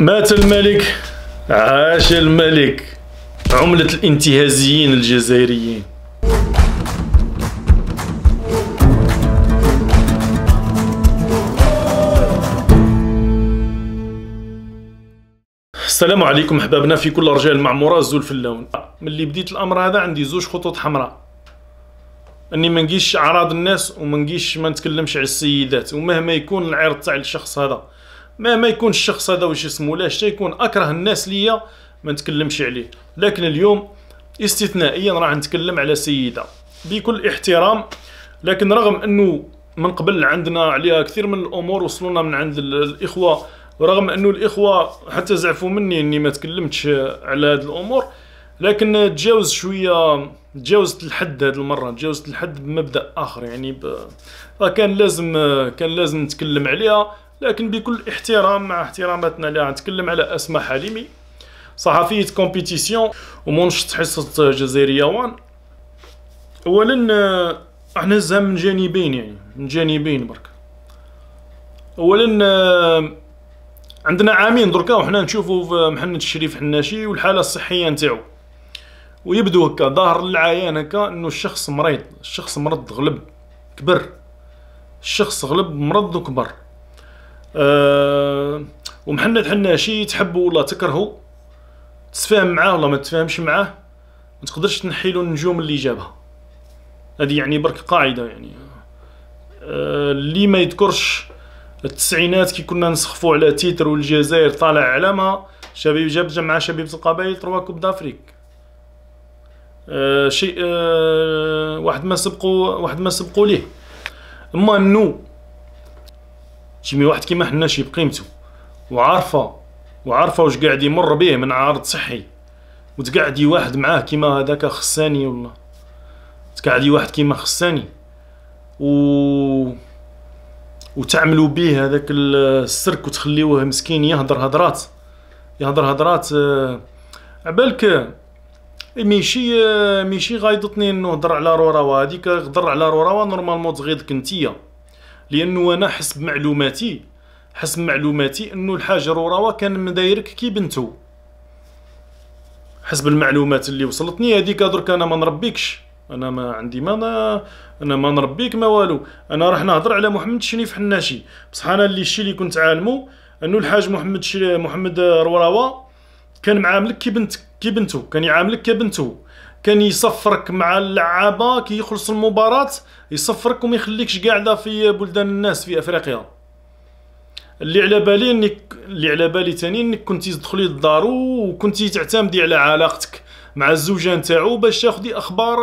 مات الملك عاش الملك عملة الانتهازيين الجزائريين السلام عليكم احبابنا في كل رجال المعمورة زول في اللون ملي بديت الامر هذا عندي زوج خطوط حمراء اني ما نجيش اعراض الناس وما نجيش ما نتكلمش على السيدات ومهما يكون العرض تاع الشخص هذا ما ما يكون الشخص هذا واش اسمه ولا حتى يكون اكره الناس ليا ما نتكلمش عليه لكن اليوم استثنائيا راح نتكلم على سيده بكل احترام لكن رغم انه من قبل عندنا عليها كثير من الامور وصلونا من عند الاخوه ورغم انه الاخوه حتى زعفوا مني اني ما تكلمتش على هذه الامور لكن تجاوز شويه تجاوزت الحد هذه المره تجاوزت الحد بمبدا اخر يعني ب... فكان لازم كان لازم نتكلم عليها لكن بكل احترام مع احتراماتنا لا نتكلم على اسماء حليمي صحفيه كومبيتيسيون ومنشط حصه جزائريه وان اولا آه، احنا زعما من جانبين يعني من جانبين برك اولا آه، عندنا عامين دركا وحنا نشوفوا في محمد الشريف حناشي والحاله الصحيه نتاعو ويبدو هكا ظاهر للعيان هكا انه الشخص مريض الشخص مرض غلب كبر الشخص غلب مرض وكبر أه، ومحمد حنا شي تحبه ولا تكرهه تتفاهم معاه ولا ما تتفاهمش معاه ما تقدرش تنحيلو النجوم اللي جابها هذه يعني برك قاعده يعني أه، اللي ما يذكرش التسعينات كي كنا نسخفوا على تيتر والجزائر طالع علامه شبيب جاب جمع شبيبه القبائل تروا كوب دافريك أه، شيء واحد ما سبقوا واحد ما سبقوا ليه المهم نو شي من واحد كيما حنا شي بقيمته وعارفه وعارفه واش قاعد يمر به من عارض صحي وتقعدي واحد معاه كيما هذاك خصاني ولا تقعدي واحد كيما خصاني و وتعملوا به هذاك السرك وتخليوه مسكين يهضر هضرات يهضر هضرات آه، عبالك آه، ماشي آه، ماشي غايضتني نهضر على روراوا هذيك هضر على روراوا نورمالمون تغيضك نتيا لانه انا حسب معلوماتي حسب معلوماتي انه الحاج روراوا كان مدايرك كي بنتو حسب المعلومات اللي وصلتني هذيك درك انا ما نربيكش انا ما عندي ما انا, أنا ما نربيك ما والو انا راح نهضر على محمد شنيف حناشي بصح انا اللي الشيء اللي كنت عالمو انه الحاج محمد شري محمد روراوا كان معاملك كي بنت كي بنتو كان يعاملك بنتو كان يصفرك مع اللعابه كي يخلص المباراه يصفرك وما يخليكش قاعده في بلدان الناس في افريقيا اللي على بالي انك اللي على بالي ثاني انك كنتي تدخلي للدار وكنتي تعتمدي على علاقتك مع الزوجه نتاعو باش تاخدي اخبار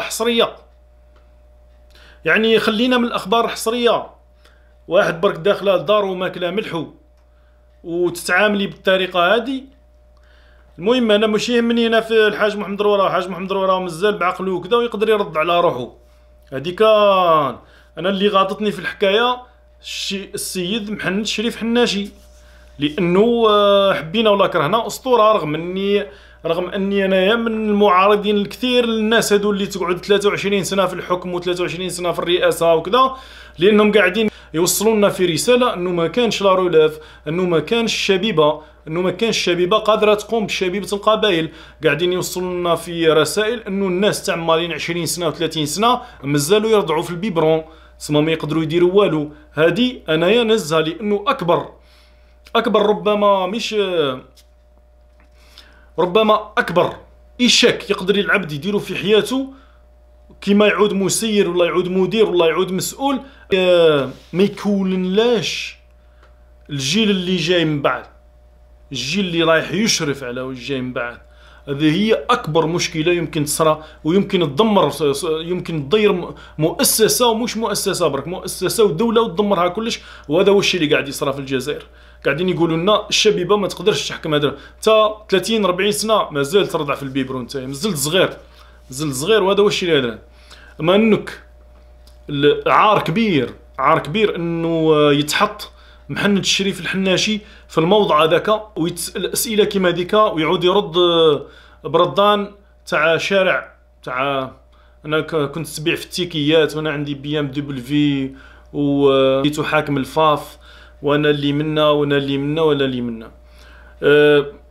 حصريه يعني خلينا من الاخبار الحصريه واحد برك داخله للدار وماكله ملحو وتتعاملي بالطريقه هذه المهم انا مش يهمني هنا في الحاج محمد رورا الحاج محمد رورا مازال بعقله وكذا ويقدر يرد على روحه هذه كان انا اللي غاطتني في الحكايه الشي السيد محمد شريف حناشي لانه آه، حبينا ولا كرهنا اسطوره رغم اني رغم اني انايا من المعارضين الكثير للناس هذو اللي تقعد 23 سنه في الحكم و23 سنه في الرئاسه وكذا لانهم قاعدين يوصلوا لنا في رساله انه ما كانش لا رولاف انه ما كانش الشبيبه انه ما كانش الشبيبه قادره تقوم بشبيبه القبائل قاعدين يوصلوا لنا في رسائل انه الناس تاع مالين 20 سنه و30 سنه مازالوا يرضعوا في البيبرون تسمى ما يقدروا يديروا والو هادي انايا نزها لانه اكبر اكبر ربما مش ربما اكبر اشاك يقدر العبد يديرو في حياته كيما يعود مسير ولا يعود مدير ولا يعود مسؤول آه، ما يكونلاش الجيل اللي جاي من بعد الجيل اللي رايح يشرف على واش جاي من بعد هذه هي اكبر مشكله يمكن تصرى ويمكن تدمر يمكن تضير مؤسسه ومش مؤسسه برك مؤسسه ودوله وتدمرها كلش وهذا هو الشيء اللي قاعد يصرى في الجزائر قاعدين يقولوا لنا الشبيبه ما تقدرش تحكم هذا حتى 30 40 سنه مازال ترضع في البيبرون انت مازلت صغير مازلت صغير وهذا هو الشيء اللي هذا اما انك عار كبير عار كبير انه يتحط محمد الشريف الحناشي في الموضع هذاك ويتسال اسئله كيما هذيك ويعود يرد آه، بردان تاع شارع تاع انا كنت تبيع في التيكيات وانا عندي بي ام دبليو و آه، حاكم الفاف وانا اللي منا وانا اللي منا ولا اللي منا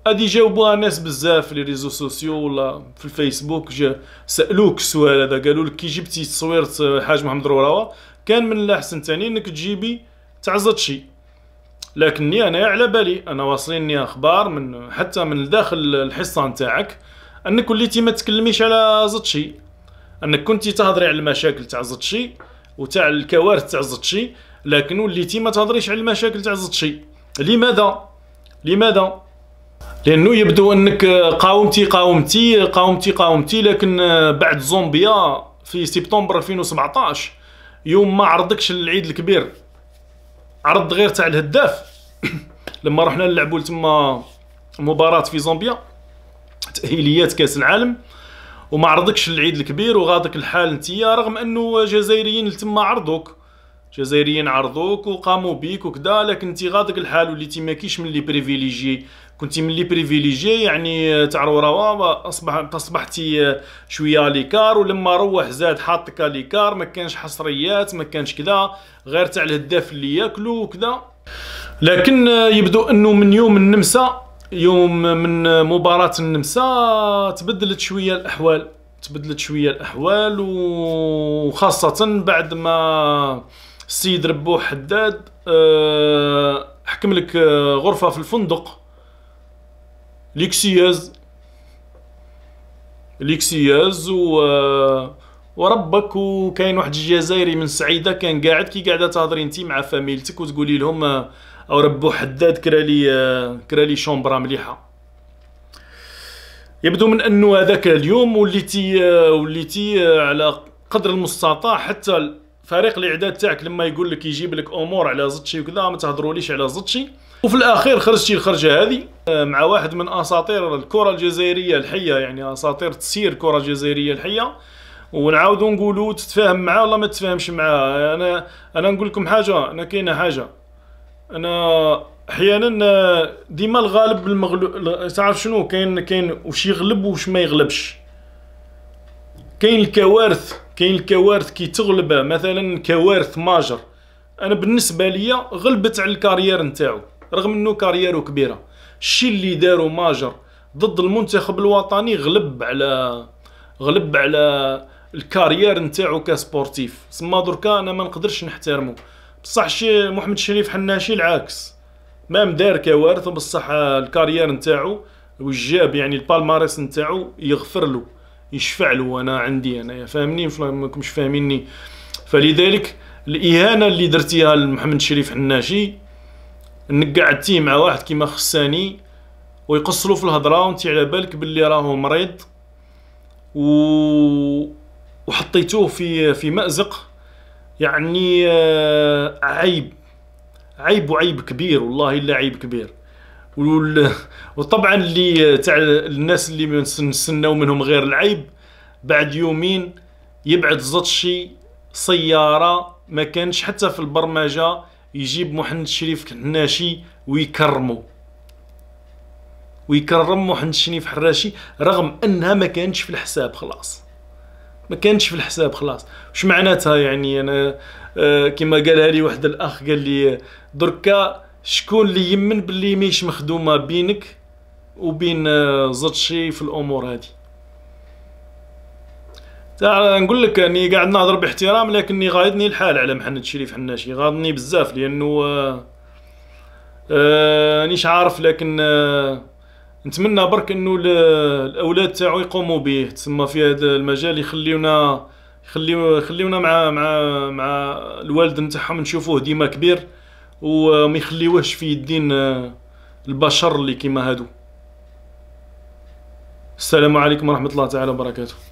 هادي آه، جاوبوها ناس بزاف في ريزو سوسيو ولا في الفيسبوك جا سالوك السؤال هذا قالوا لك كي جبتي تصويرة حاج محمد الروراوه كان من الاحسن ثاني انك تجيبي تاع زطشي لكني انا على بالي انا واصليني اخبار من حتى من داخل الحصه نتاعك انك وليتي ما تكلميش على زطشي انك كنتي تهضري على المشاكل تاع زطشي وتاع الكوارث تاع زطشي لكن وليتي ما تهضريش على المشاكل تاع زطشي لماذا لماذا لانه يبدو انك قاومتي قاومتي قاومتي قاومتي لكن بعد زومبيا في سبتمبر 2017 يوم ما عرضكش العيد الكبير عرض غير تاع الهداف لما رحنا نلعبوا تما مباراه في زامبيا تاهيليات كاس العالم وما عرضكش العيد الكبير وغادك الحال انتيا رغم انه جزائريين تما عرضوك الجزائريين عرضوك وقاموا بيك وكذا لكن انت غادك الحال وليتي ماكيش من لي بريفيليجي كنتي من لي بريفيليجي يعني تعرورة اصبح تصبحتي شويه ليكار ولما روح زاد حاطك ليكار ما كانش حصريات ما كانش كذا غير تاع الهداف اللي ياكلو وكذا لكن يبدو انه من يوم النمسا يوم من مباراة النمسا تبدلت شوية الأحوال تبدلت شوية الأحوال وخاصة بعد ما السيد ربو حداد أه حكم لك آه، غرفه في الفندق ليكسياز ليكسياز و آه، وربك وكاين واحد الجزائري من سعيده كان قاعد كي قاعده تهضري انت مع فاميلتك وتقولي لهم آه، او ربو حداد كرالي كرالي شومبرا مليحه يبدو من انه هذاك اليوم وليتي وليتي على قدر المستطاع حتى فريق الاعداد تاعك لما يقول لك يجيب لك امور على زطشي وكذا ما تهضروليش على زطشي وفي الاخير خرجتي الخرجه هذه آه، مع واحد من اساطير الكره الجزائريه الحيه يعني اساطير تسير الكره الجزائريه الحيه ونعاودوا نقولوا تتفاهم معاه ولا ما تتفاهمش معاه انا انا نقول لكم حاجه انا كاينه حاجه انا احيانا آه، ديما الغالب المغلوب تعرف شنو كاين كاين واش يغلب واش ما يغلبش كاين الكوارث كاين الكوارث كي تغلب مثلا كوارث ماجر انا بالنسبه ليا غلبت على الكارير نتاعو رغم انه كاريرو كبيره الشيء اللي دارو ماجر ضد المنتخب الوطني غلب على غلب على الكارير نتاعو كسبورتيف سما دركا انا ما نقدرش نحترمو بصح شي محمد شريف حناشي العكس مام دار كوارث بصح الكارير نتاعو وجاب يعني البالماريس نتاعو يغفر له يشفع له وانا عندي انايا فاهمني ما كنتش فاهميني فلذلك الاهانه اللي درتيها لمحمد شريف حناشي انك قعدتي مع واحد كيما خصاني ويقصلو في الهضره وانت على بالك باللي راهو مريض و وحطيتوه في في مازق يعني آه، عيب عيب وعيب كبير والله الا عيب كبير وطبعا اللي تاع الناس اللي نستناو منهم غير العيب بعد يومين يبعد زطشي سياره ما كانش حتى في البرمجه يجيب محمد شريف حناشي ويكرمو ويكرم محمد شريف حراشي رغم انها ما كانتش في الحساب خلاص ما كانتش في الحساب خلاص واش معناتها يعني انا آه، كما قالها لي واحد الاخ قال لي دركا شكون اللي يمن باللي ماهيش مخدومه بينك وبين آه، زاد شي في الامور هذه تاع نقول لك اني قاعد نهضر باحترام لكني غايضني الحال على محمد شريف حناشي غاضني بزاف لانه آه آه عارف لكن آه نتمنى برك انه الاولاد تاعو يقوموا به تسمى في هذا المجال يخليونا يخليو يخليونا مع مع مع الوالد نتاعهم نشوفوه ديما كبير وما يخليوهش في يدين آه، البشر اللي كيما هادو السلام عليكم ورحمه الله تعالى وبركاته